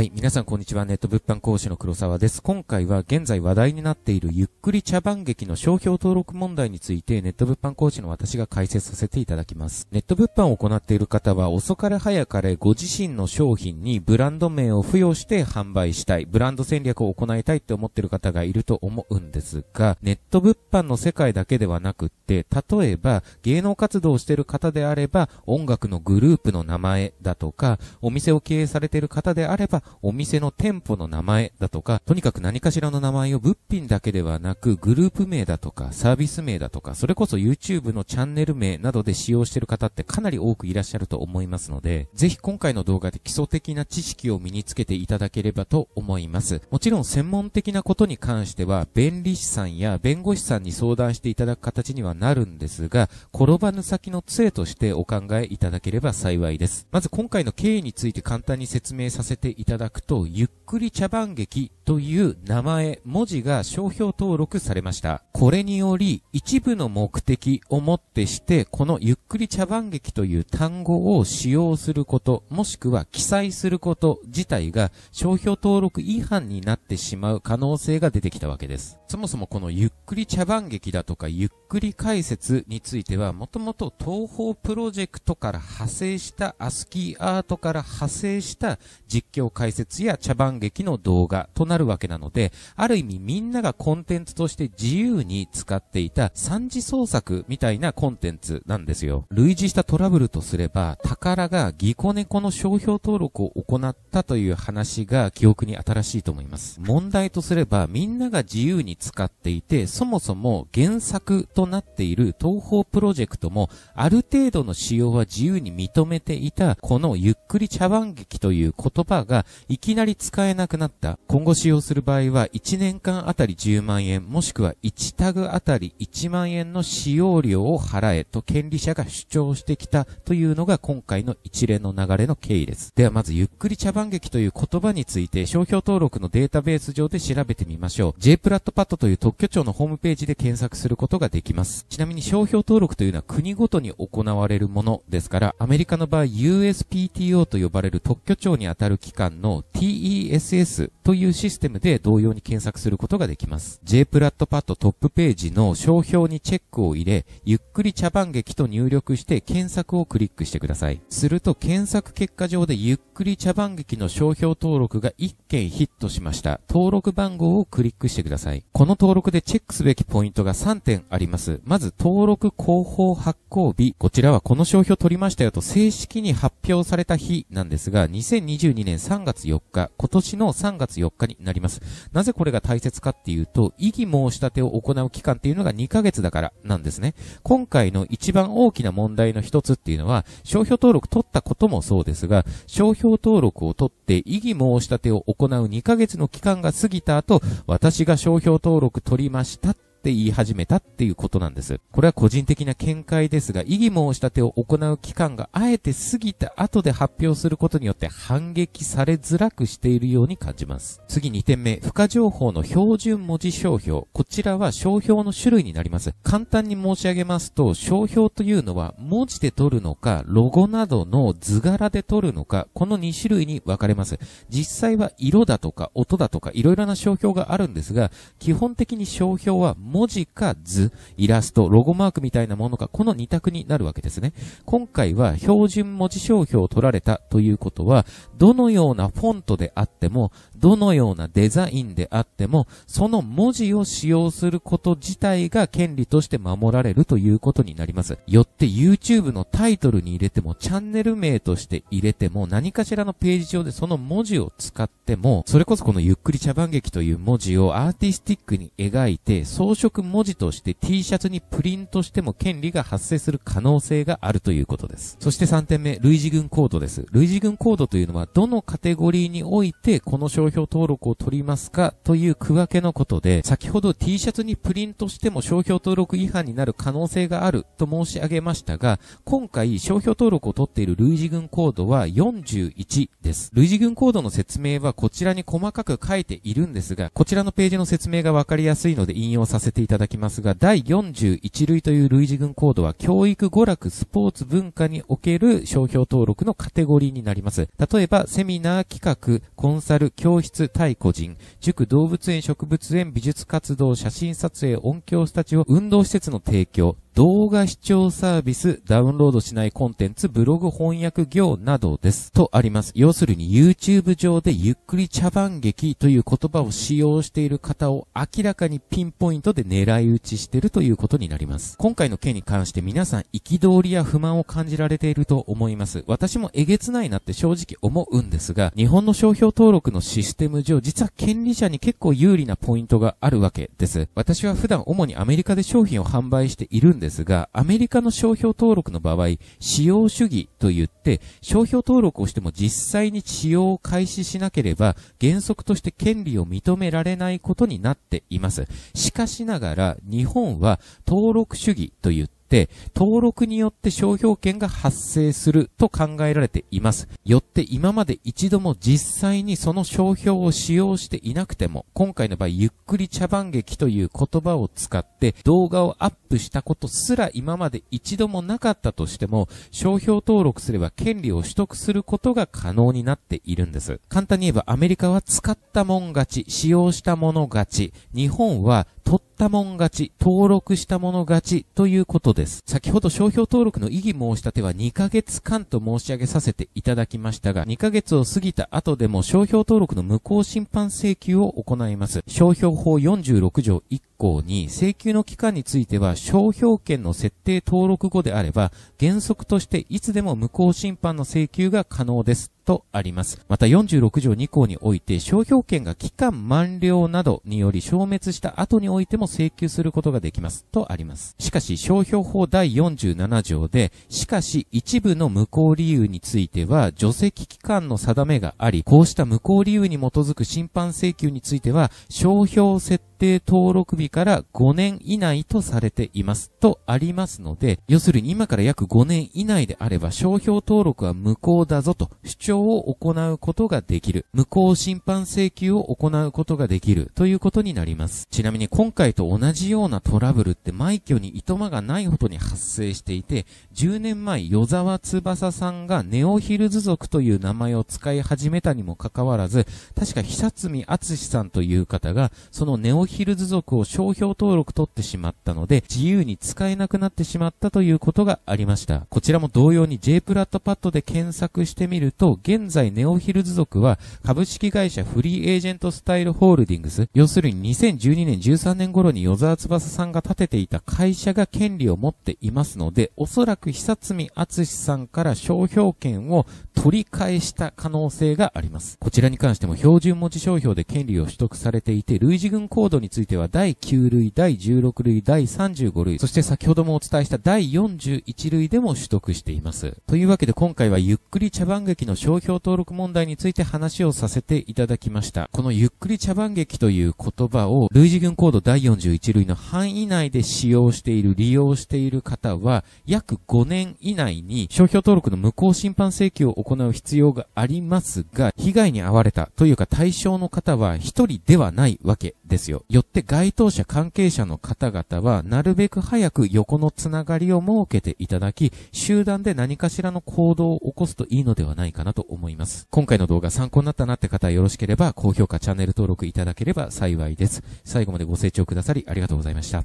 はい。皆さん、こんにちは。ネット物販講師の黒沢です。今回は、現在話題になっているゆっくり茶番劇の商標登録問題について、ネット物販講師の私が解説させていただきます。ネット物販を行っている方は、遅かれ早かれご自身の商品にブランド名を付与して販売したい、ブランド戦略を行いたいって思っている方がいると思うんですが、ネット物販の世界だけではなくって、例えば、芸能活動をしている方であれば、音楽のグループの名前だとか、お店を経営されている方であれば、お店の店舗の名前だとか、とにかく何かしらの名前を物品だけではなく、グループ名だとか、サービス名だとか、それこそ YouTube のチャンネル名などで使用してる方ってかなり多くいらっしゃると思いますので、ぜひ今回の動画で基礎的な知識を身につけていただければと思います。もちろん専門的なことに関しては、弁理士さんや弁護士さんに相談していただく形にはなるんですが、転ばぬ先の杖としてお考えいただければ幸いです。まず今回の経緯について簡単に説明させていただだくと、ゆっくり茶番劇という名前、文字が商標登録されました。これにより、一部の目的をもってして、このゆっくり茶番劇という単語を使用すること、もしくは記載すること自体が商標登録違反になってしまう可能性が出てきたわけです。そもそもこのゆっくり茶番劇だとか、ゆっくり解説については、もともと東方プロジェクトから派生した、アスキーアートから派生した実況解説や茶番劇の動画となるるわけなので、ある意味みんながコンテンツとして自由に使っていた三次創作みたいなコンテンツなんですよ。類似したトラブルとすれば、宝がギコ猫の商標登録を行ったという話が記憶に新しいと思います。問題とすれば、みんなが自由に使っていて、そもそも原作となっている東方プロジェクトも、ある程度の使用は自由に認めていた、このゆっくり茶番劇という言葉が、いきなり使えなくなった。今後使用する場合は、1年間あたり10万円、もしくは1タグあたり1万円の使用料を払えと権利者が主張してきたというのが今回の一連の流れの経緯です。ではまず、ゆっくり茶番劇という言葉について、商標登録のデータベース上で調べてみましょう。J プラットパッドという特許庁のホームページで検索することができます。ちなみに商標登録というのは国ごとに行われるものですから、アメリカの場合 USPTO と呼ばれる特許庁にあたる機関の TESS というシシステムで同様に検索することができます。J プラットパッドトップページの商標にチェックを入れ、ゆっくり茶番劇と入力して検索をクリックしてください。すると検索結果上でゆっくり茶番劇の商標登録が1件ヒットしました。登録番号をクリックしてください。この登録でチェックすべきポイントが3点あります。まず、登録広報発行日。こちらはこの商標取りましたよと正式に発表された日なんですが、2022年3月4日、今年の3月4日になります。なぜこれが大切かっていうと、異議申し立てを行う期間っていうのが2ヶ月だからなんですね。今回の一番大きな問題の一つっていうのは、商標登録取ったこともそうですが、商標登録を取って異議申し立てを行う2ヶ月の期間が過ぎた後、私が商標登録取りましたって言い始めたっていうことなんです。これは個人的な見解ですが、異議申し立てを行う期間があえて過ぎた後で発表することによって反撃されづらくしているように感じます。次2点目、付加情報の標準文字商標。こちらは商標の種類になります。簡単に申し上げますと、商標というのは文字で取るのか、ロゴなどの図柄で取るのか、この2種類に分かれます。実際は色だとか音だとかいろいろな商標があるんですが、基本的に商標は文字か図、イラスト、ロゴマークみたいなものか、この2択になるわけですね。今回は標準文字商標を取られたということは、どのようなフォントであっても、どのようなデザインであっても、その文字を使用すること自体が権利として守られるということになります。よって YouTube のタイトルに入れても、チャンネル名として入れても、何かしらのページ上でその文字を使っても、それこそこのゆっくり茶番劇という文字をアーティスティックに描いて、装飾色文字として T シャツにプリントしても権利が発生する可能性があるということです。そして3点目、類似群コードです。類似群コードというのは、どのカテゴリーにおいてこの商標登録を取りますかという区分けのことで、先ほど T シャツにプリントしても商標登録違反になる可能性があると申し上げましたが、今回商標登録を取っている類似群コードは41です。類似群コードの説明はこちらに細かく書いているんですが、こちらのページの説明がわかりやすいので引用させせていただきますが、第41類という類似群コードは、教育、娯楽、スポーツ、文化における商標登録のカテゴリーになります。例えば、セミナー企画、コンサル、教室、対個人、塾、動物園、植物園、美術活動、写真撮影、音響スタジオ、運動施設の提供、動画視聴サービス、ダウンロードしないコンテンツ、ブログ翻訳業などです。とあります。要するに YouTube 上でゆっくり茶番劇という言葉を使用している方を明らかにピンポイントで狙い撃ちしているということになります。今回の件に関して皆さん憤りや不満を感じられていると思います。私もえげつないなって正直思うんですが、日本の商標登録のシステム上、実は権利者に結構有利なポイントがあるわけです。私は普段主にアメリカで商品を販売しているんですが、アメリカの商標登録の場合、使用主義と言って、商標登録をしても実際に使用を開始しなければ、原則として権利を認められないことになっています。しかしながら、日本は登録主義と言って、、登録によって商標権が発生すると考えられています。よって今まで一度も実際にその商標を使用していなくても、今回の場合、ゆっくり茶番劇という言葉を使って動画をアップしたことすら今まで一度もなかったとしても、商標登録すれば権利を取得することが可能になっているんです。簡単に言えばアメリカは使ったもん勝ち、使用したもの勝ち、日本は取ったもん勝ち、登録したもの勝ちということです。先ほど商標登録の異議申し立ては2ヶ月間と申し上げさせていただきましたが、2ヶ月を過ぎた後でも商標登録の無効審判請求を行います。商標法46条1項に請求の期間については商標権の設定登録後であれば原則としていつでも無効審判の請求が可能ですとあります。また46条2項において商標権が期間満了などにより消滅した後においても請求することができますとあります。しかし商標法第47条でしかし一部の無効理由については除籍期間の定めがありこうした無効理由に基づく審判請求については商標設定登録日から5年以内とされています。とありますので、要するに今から約5年以内であれば商標登録は無効だぞと主張を行うことができる。無効審判請求を行うことができるということになります。ちなみに今回と同じようなトラブルって枚挙に糸間がないほどに発生していて、10年前、与沢翼さんがネオヒルズ族という名前を使い始めたにもかかわらず、確か久住厚さんという方が、そのネオヒルズ族を商標登録取ってしまったので、自由に使えなくなってしまったということがありました。こちらも同様に J プラットパッドで検索してみると、現在ネオヒルズ族は株式会社フリーエージェントスタイルホールディングス、要するに2012年13年頃に与沢翼さんが建てていた会社が権利を持っていますので、おそらく久積厚さんから商標権を取り返した可能性があります。こちらに関しても標準文字商標で権利を取得されていて、類似群コードについては第9 9類、第16類、第35類、そして先ほどもお伝えした第41類でも取得しています。というわけで今回はゆっくり茶番劇の商標登録問題について話をさせていただきました。このゆっくり茶番劇という言葉を類似群コード第41類の範囲内で使用している、利用している方は約5年以内に商標登録の無効審判請求を行う必要がありますが、被害に遭われたというか対象の方は一人ではないわけですよ。よって該当者関係者の方々は、なるべく早く横のつながりを設けていただき、集団で何かしらの行動を起こすといいのではないかなと思います。今回の動画参考になったなって方はよろしければ、高評価、チャンネル登録いただければ幸いです。最後までご清聴くださりありがとうございました。